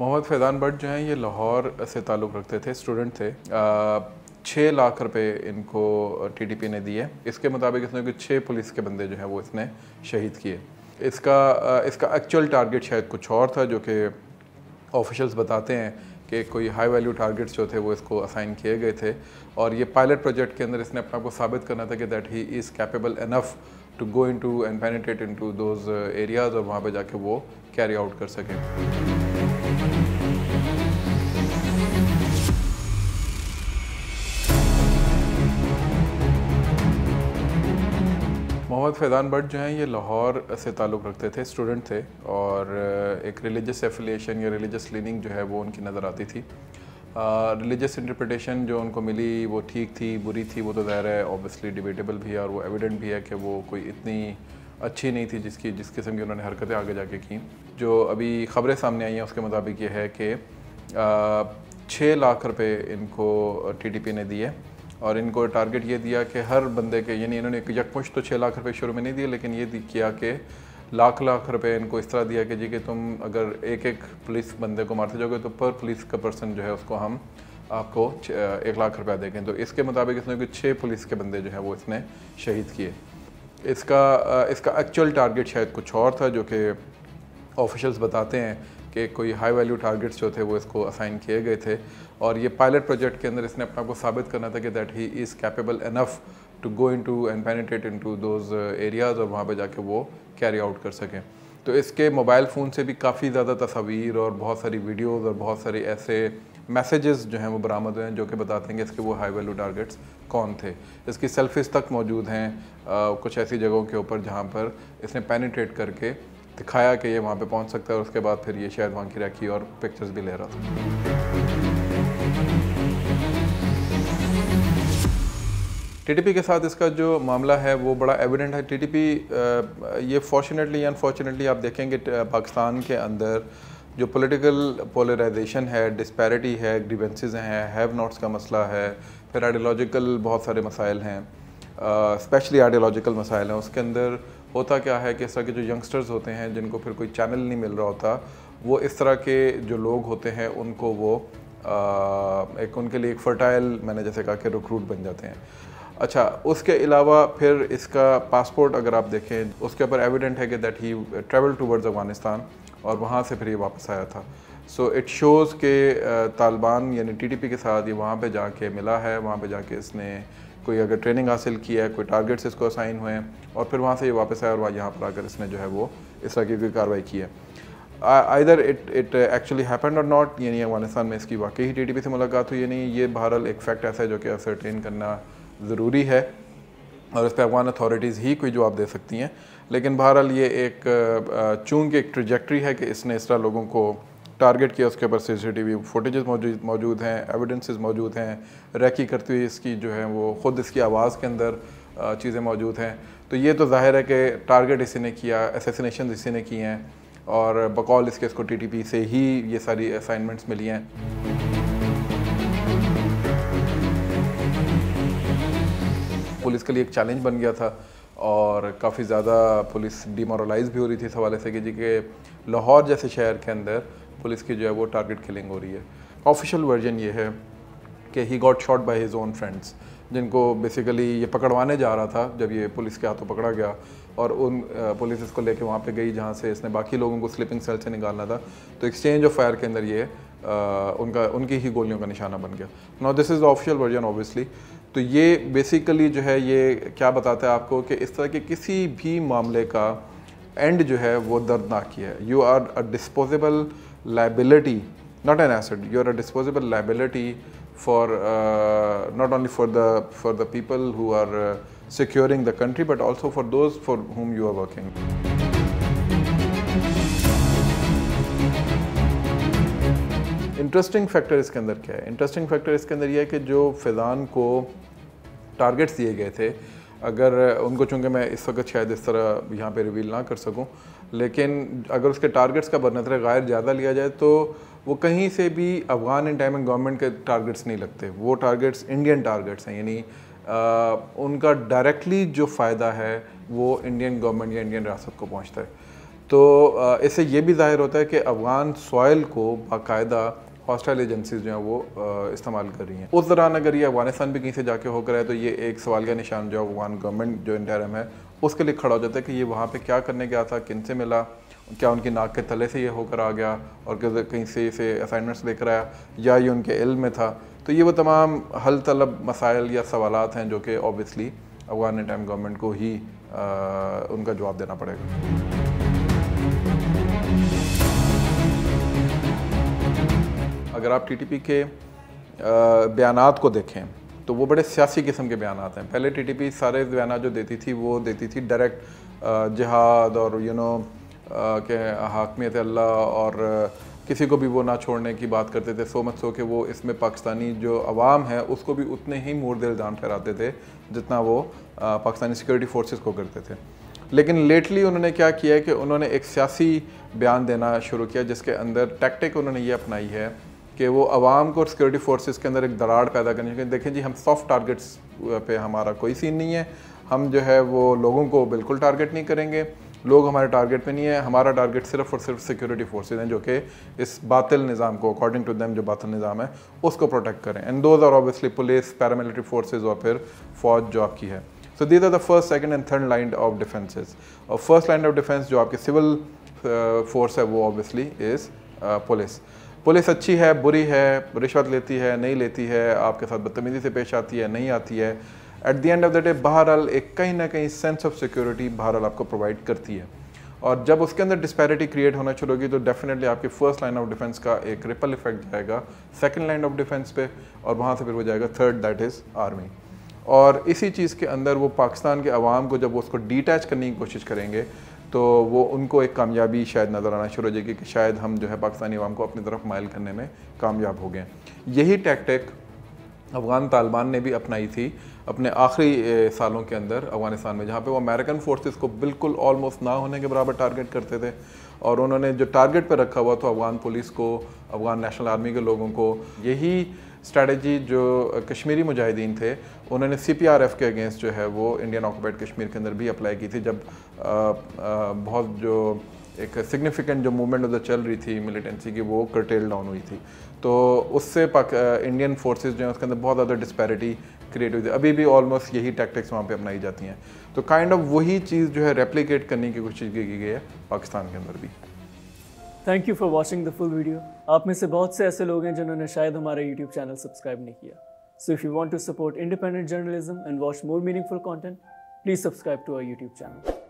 मोहम्मद फैज़ान भट्ट जो हैं ये लाहौर से ताल्लुक़ रखते थे स्टूडेंट थे छः लाख रुपए इनको टीडीपी ने दिए इसके मुताबिक इसने कुछ छः पुलिस के बंदे जो हैं वो इसने शहीद किए इसका इसका एक्चुअल टारगेट शायद कुछ और था जो कि ऑफिशल्स बताते हैं कि कोई हाई वैल्यू टारगेट्स जो थे वो इसको असाइन किए गए थे और ये पायलट प्रोजेक्ट के अंदर इसने अपने आपको को साबित करना था कि that he is capable enough to go into and penetrate into those areas और वहाँ पर जाके वो कैरी आउट कर सकें मोहम्मद फैज़ान भट्ट जो हैं ये लाहौर से ताल्लुक़ रखते थे स्टूडेंट थे और एक रिलीजस एफिलिएशन या रिलीजस लीनिंग जो है वो उनकी नज़र आती थी रिलीजस इंटरप्रटेशन जो उनको मिली वो ठीक थी बुरी थी वो तो ज़ाहिर है ऑब्वियसली डिबेटेबल भी है और वो एविडेंट भी है कि वो कोई इतनी अच्छी नहीं थी जिसकी जिस किस्म की उन्होंने हरकतें आगे जाके की जो अभी ख़बरें सामने आई हैं उसके मुताबिक ये है कि छः लाख रुपये इनको पी ने दिए और इनको टारगेट ये दिया कि हर बंदे के यानी इन्होंने एक यकमुश तो छः लाख रुपये शुरू में नहीं दिए लेकिन ये किया कि लाख लाख रुपए इनको इस तरह दिया कि जी कि तुम अगर एक एक पुलिस बंदे को मारते जाओगे तो पर पुलिस का पर्सन जो है उसको हम आपको एक लाख रुपया देखें तो इसके मुताबिक इसने कि छः पुलिस के बंदे जो है वो इसने शहीद किए इसका इसका एक्चुअल टारगेट शायद कुछ और था जो कि ऑफिशल्स बताते हैं के कोई हाई वैल्यू टारगेट्स जो थे वो इसको असाइन किए गए थे और ये पायलट प्रोजेक्ट के अंदर इसने अपने आपको साबित करना था कि that he is capable enough to go into and penetrate into those areas और वहाँ पर जाके वो कैरी आउट कर सकें तो इसके मोबाइल फ़ोन से भी काफ़ी ज़्यादा तस्वीर और बहुत सारी वीडियोज़ और बहुत सारे ऐसे मैसेजेस जो हैं वो बरामद हुए हैं जो कि बताते हैं कि इसके वो हाई वैल्यू टारगेट्स कौन थे इसकी सेल्फिस तक मौजूद हैं uh, कुछ ऐसी जगहों के ऊपर जहाँ पर इसने पेनिट्रेट करके दिखाया कि ये वहाँ पे पहुँच सकता है और उसके बाद फिर ये शायद वहाँ की रखी और पिक्चर्स भी ले रहा था टीटीपी के साथ इसका जो मामला है वो बड़ा एविडेंट है टीटीपी ये फॉर्चुनेटली अनफॉर्चुनेटली आप देखेंगे पाकिस्तान के अंदर जो पॉलिटिकल पोलराइजेशन है डिस्पैरिटी है ग्रीवेंसेज हैं हैव नॉट्स का मसला है फिर आइडियोलॉजिकल बहुत सारे मसाइल हैं स्पेशली आइडियोलॉजिकल मसाइल हैं उसके अंदर होता क्या है कि इस तरह के जो यंगस्टर्स होते हैं जिनको फिर कोई चैनल नहीं मिल रहा होता वो इस तरह के जो लोग होते हैं उनको वो आ, एक उनके लिए एक फर्टाइल मैंने जैसे कहा कि रिक्रूट बन जाते हैं अच्छा उसके अलावा फिर इसका पासपोर्ट अगर आप देखें उसके ऊपर एविडेंट है कि that he travel towards Afghanistan और वहाँ से फिर ये वापस आया था सो इट शोज़ के तालिबान यानी टीटीपी के साथ ये वहाँ पे जाके मिला है वहाँ पे जाके इसने कोई अगर ट्रेनिंग हासिल की है कोई टारगेट्स इसको असाइन हुए हैं और फिर वहाँ से ये वापस आया और वहाँ यहाँ पर आकर इसने जो है वो इस तरह की कार्रवाई की है either it it actually happen और नॉट नहीं अफगानिस्तान में इसकी वाकई ही टी से मुलाकात हुई नहीं ये बहरहाल एक फैक्ट ऐसा है जो कि असरटेन करना ज़रूरी है और इस पर अफगान अथॉरिटीज़ ही कोई जवाब दे सकती हैं लेकिन बहरहाल ये एक चूँकि एक ट्रिजेक्ट्री है कि इसने इस तरह लोगों को टारगेट किया उसके ऊपर सीसीटीवी फुटेजेस मौजूद मौजूद हैं एविडेंसेस मौजूद हैं रैकी करती हुई इसकी जो है वो ख़ुद इसकी आवाज़ के अंदर चीज़ें मौजूद हैं तो ये तो जाहिर है कि टारगेट इसी ने किया एसेसिनेशन इसी ने किए हैं और बकौल इसके इसको टीटीपी से ही ये सारी असाइनमेंट्स मिली हैं पुलिस के लिए एक चैलेंज बन गया था और काफ़ी ज़्यादा पुलिस डिमोरलाइज भी हो रही थी इस हवाले से कि जी के लाहौर जैसे शहर के अंदर पुलिस की जो है वो टारगेट किलिंग हो रही है ऑफिशियल वर्जन ये है कि he got shot by his own friends जिनको बेसिकली ये पकड़वाने जा रहा था जब ये पुलिस के हाथों पकड़ा गया और उन पुलिस इसको लेके वहाँ पे गई जहाँ से इसने बाकी लोगों को स्लिपिंग सेल से निकालना था तो एक्सचेंज ऑफ फायर के अंदर ये उनका उनकी ही गोलियों का निशाना बन गया now this is official version obviously तो ये बेसिकली जो है ये क्या बताता है आपको कि इस तरह के किसी भी मामले का एंड जो है वो दर्दनाक ही है you are a disposable liability, not an asset, you are a disposable liability for uh, not only for the, for the people who are uh, securing the country, but also for those for whom you are working. Interesting factor इसके अंदर क्या है interesting factor इसके अंदर यह है कि जो फैज़ान को टारगेट्स दिए गए थे अगर उनको चूँकि मैं इस वक्त शायद इस तरह यहाँ पे रिवील ना कर सकूँ लेकिन अगर उसके टारगेट्स का बनतर गायर ज़्यादा लिया जाए तो वो कहीं से भी अफगान एंड टाइमिंग गवर्नमेंट के टारगेट्स नहीं लगते वो टारगेट्स इंडियन टारगेट्स हैं यानी उनका डायरेक्टली जो फ़ायदा है वो इंडियन गवर्नमेंट या इंडियन रियासत को पहुँचता है तो इससे ये भी जाहिर होता है कि अफ़गान सॉयल को बाकायदा हॉस्टाइल एजेंसीज जो हैं वो इस्तेमाल कर रही हैं उस दौरान अगर ये अफगानिस्तान भी कहीं से जाके होकर है तो ये एक सवाल का निशान जो अफगान गवर्नमेंट जो इंटरम है उसके लिए खड़ा हो जाता है कि ये वहाँ पे क्या करने गया था किन से मिला क्या उनकी नाक के तले से ये होकर आ गया और कहीं से इसे असाइनमेंट्स लेकर आया या ये उनके इल में था तो ये वो तमाम हल तलब मसाइल या सवाल हैं जो कि ऑबियसली अफगान टाइम गवर्नमेंट को ही आ, उनका जवाब देना पड़ेगा अगर आप टी के बयान को देखें तो वो बड़े सियासी किस्म के बयान आते हैं पहले टीटीपी सारे बयान जो देती थी वो देती थी डायरेक्ट जहाद और यू नो के हाकमियत अल्लाह और किसी को भी वो ना छोड़ने की बात करते थे सो मच सो कि वो इसमें पाकिस्तानी जो आवाम है उसको भी उतने ही मोर दिल ठहराते थे जितना वो पाकिस्तानी सिक्योरिटी फोर्सेस को करते थे लेकिन लेटली उन्होंने क्या किया है कि उन्होंने एक सियासी बयान देना शुरू किया जिसके अंदर टैक्टिक उन्होंने ये अपनाई है कि वो आवाम को और सिक्योरिटी फोर्सेस के अंदर एक दरार पैदा करनी चाहिए देखें जी हम सॉफ्ट टारगेट्स पे हमारा कोई सीन नहीं है हम जो है वो लोगों को बिल्कुल टारगेट नहीं करेंगे लोग हमारे टारगेट पे नहीं है हमारा टारगेट सिर्फ और सिर्फ सिक्योरिटी फोर्सेज हैं जो कि इस बातिल निज़ाम को अकॉर्डिंग टू दैम जो बातिल निज़ाम है उसको प्रोटेक्ट करें and those are obviously police paramilitary forces और फिर फौज जो आपकी है so these are the first second and third line of defences और फर्स्ट लाइन ऑफ डिफेंस जो आपकी सिविल फोर्स है वो ऑब्वियसली इज़ पुलिस पुलिस अच्छी है बुरी है रिश्वत लेती है नहीं लेती है आपके साथ बदतमीजी से पेश आती है नहीं आती है at the end of the day बहरहाल एक कहीं ना कहीं सेंस ऑफ सिक्योरिटी बहरहाल आपको प्रोवाइड करती है और जब उसके अंदर डिस्पैरिटी क्रिएट होना शुरू होगी तो डेफिनेटली आपकी फर्स्ट लाइन ऑफ डिफेंस का एक रिपल इफेक्ट जाएगा सेकंड लाइन ऑफ डिफेंस पे और वहाँ से फिर वो जाएगा थर्ड दैट इज़ आर्मी और इसी चीज़ के अंदर वो पाकिस्तान के अवाम को जब वो उसको डिटैच करने की कोशिश करेंगे तो वो उनको एक कामयाबी शायद नज़र आना शुरू हो जाएगी कि शायद हम जो है पाकिस्तानी अवाम को अपनी तरफ मायल करने में कामयाब हो गए यही टैक्टिक अफ़गान तालिबान ने भी अपनाई थी अपने आखिरी सालों के अंदर अफ़गानिस्तान में जहाँ पे वो अमेरिकन फोर्सेस को बिल्कुल ऑलमोस्ट ना होने के बराबर टारगेट करते थे और उन्होंने जो टारगेट पर रखा हुआ था अफ़गान पुलिस को अफ़गान नेशनल आर्मी के लोगों को यही स्ट्रेटजी जो कश्मीरी मुजाहिदीन थे उन्होंने सी पी आर एफ़ के अगेंस्ट जो है वो इंडियन ऑक्यूपाइड कश्मीर के अंदर भी अप्लाई की थी जब आ, आ, बहुत जो एक सिग्निफिकेंट जो मूवमेंट उधर चल रही थी मिलिटेंसी की वो करटेल डाउन हुई थी तो उससे इंडियन फोर्सेज जो हैं उसके अंदर बहुत ज़्यादा डिस्पैरिटी क्रिएट हुई थी अभी भी ऑलमोस्ट यही टैक्टिक्स वहाँ पे अपनाई जाती हैं तो काइंड ऑफ वही चीज़ जो है रेप्लीकेट करने की कोशिश की गई है पाकिस्तान के अंदर भी thank you for watching the full video आप में से बहुत से ऐसे लोग हैं जिन्होंने शायद हमारा यूट्यूब चैनल सब्सक्राइब नहीं किया so if you want to support independent journalism and watch more meaningful content please subscribe to our YouTube channel